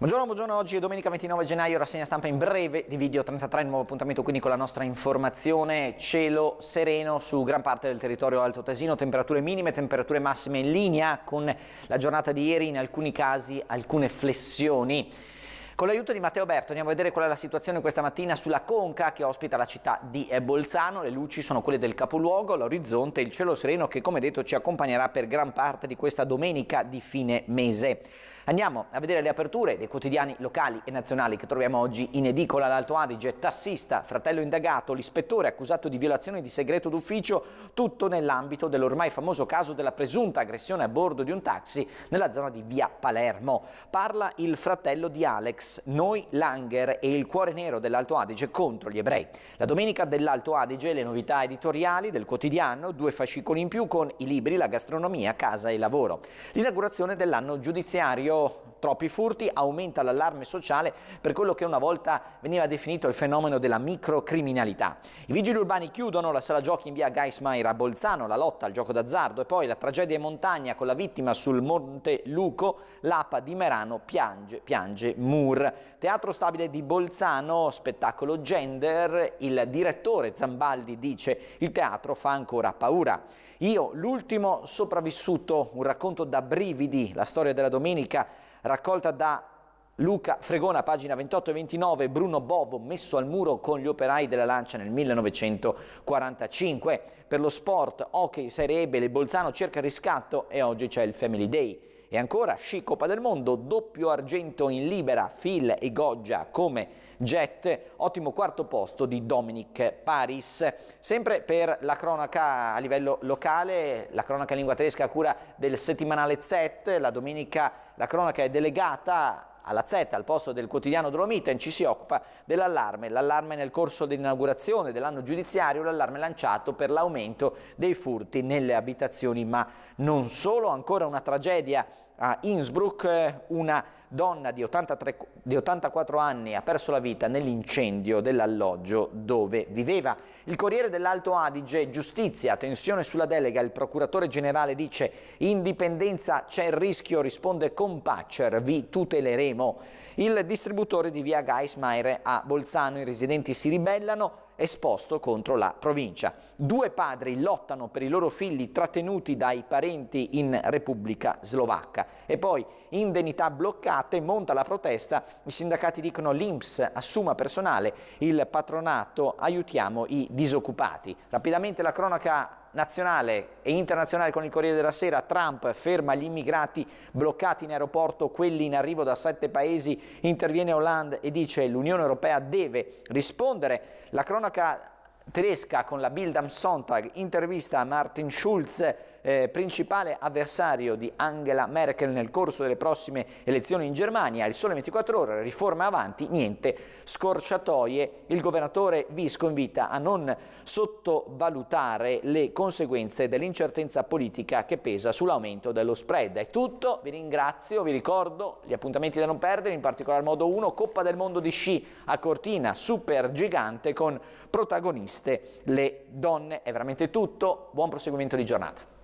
Buongiorno, buongiorno, oggi è domenica 29 gennaio, rassegna stampa in breve di video 33, il nuovo appuntamento quindi con la nostra informazione, cielo sereno su gran parte del territorio alto tesino, temperature minime, temperature massime in linea con la giornata di ieri, in alcuni casi alcune flessioni. Con l'aiuto di Matteo Berto andiamo a vedere qual è la situazione questa mattina sulla Conca che ospita la città di eh, Bolzano. Le luci sono quelle del capoluogo, l'orizzonte, e il cielo sereno che come detto ci accompagnerà per gran parte di questa domenica di fine mese. Andiamo a vedere le aperture dei quotidiani locali e nazionali che troviamo oggi in edicola all'Alto Adige, tassista, fratello indagato, l'ispettore accusato di violazione di segreto d'ufficio, tutto nell'ambito dell'ormai famoso caso della presunta aggressione a bordo di un taxi nella zona di via Palermo. Parla il fratello di Alex noi Langer e il cuore nero dell'Alto Adige contro gli ebrei. La domenica dell'Alto Adige le novità editoriali del quotidiano, due fascicoli in più con i libri, la gastronomia, casa e lavoro. L'inaugurazione dell'anno giudiziario troppi furti, aumenta l'allarme sociale per quello che una volta veniva definito il fenomeno della microcriminalità. I vigili urbani chiudono la sala giochi in via Gaismair a Bolzano, la lotta al gioco d'azzardo e poi la tragedia in montagna con la vittima sul Monte Luco, l'APA di Merano piange, piange Mur. Teatro stabile di Bolzano, spettacolo gender, il direttore Zambaldi dice il teatro fa ancora paura. Io, l'ultimo sopravvissuto, un racconto da brividi, la storia della domenica raccolta da Luca Fregona, pagina 28 e 29, Bruno Bovo messo al muro con gli operai della Lancia nel 1945. Per lo sport, hockey Serie B, il Bolzano cerca riscatto e oggi c'è il Family Day. E ancora sci Coppa del Mondo, doppio argento in libera, Phil e Goggia come jet, ottimo quarto posto di Dominic Paris. Sempre per la cronaca a livello locale, la cronaca in lingua tedesca a cura del settimanale Z, la domenica la cronaca è delegata alla Z, al posto del quotidiano Dolomiten, ci si occupa dell'allarme, l'allarme nel corso dell'inaugurazione dell'anno giudiziario, l'allarme lanciato per l'aumento dei furti nelle abitazioni, ma non solo, ancora una tragedia a Innsbruck una donna di, 83, di 84 anni ha perso la vita nell'incendio dell'alloggio dove viveva. Il Corriere dell'Alto Adige, giustizia, tensione sulla delega, il procuratore generale dice indipendenza c'è il rischio, risponde Compacer, vi tuteleremo. Il distributore di via Geismaire a Bolzano, i residenti si ribellano, esposto contro la provincia. Due padri lottano per i loro figli trattenuti dai parenti in Repubblica Slovacca. E poi indennità bloccate, monta la protesta, i sindacati dicono l'Inps assuma personale, il patronato aiutiamo i disoccupati. Rapidamente la cronaca nazionale e internazionale con il Corriere della Sera, Trump ferma gli immigrati bloccati in aeroporto, quelli in arrivo da sette paesi, interviene Hollande e dice l'Unione Europea deve rispondere. La cronaca tedesca con la Bildam Sontag intervista Martin Schulz, eh, principale avversario di Angela Merkel nel corso delle prossime elezioni in Germania. Il sole 24 ore, riforma avanti, niente scorciatoie. Il governatore Visco invita a non sottovalutare le conseguenze dell'incertezza politica che pesa sull'aumento dello spread. È tutto, vi ringrazio, vi ricordo gli appuntamenti da non perdere, in particolar modo uno Coppa del Mondo di Sci a Cortina, super gigante con protagoniste le donne. È veramente tutto, buon proseguimento di giornata.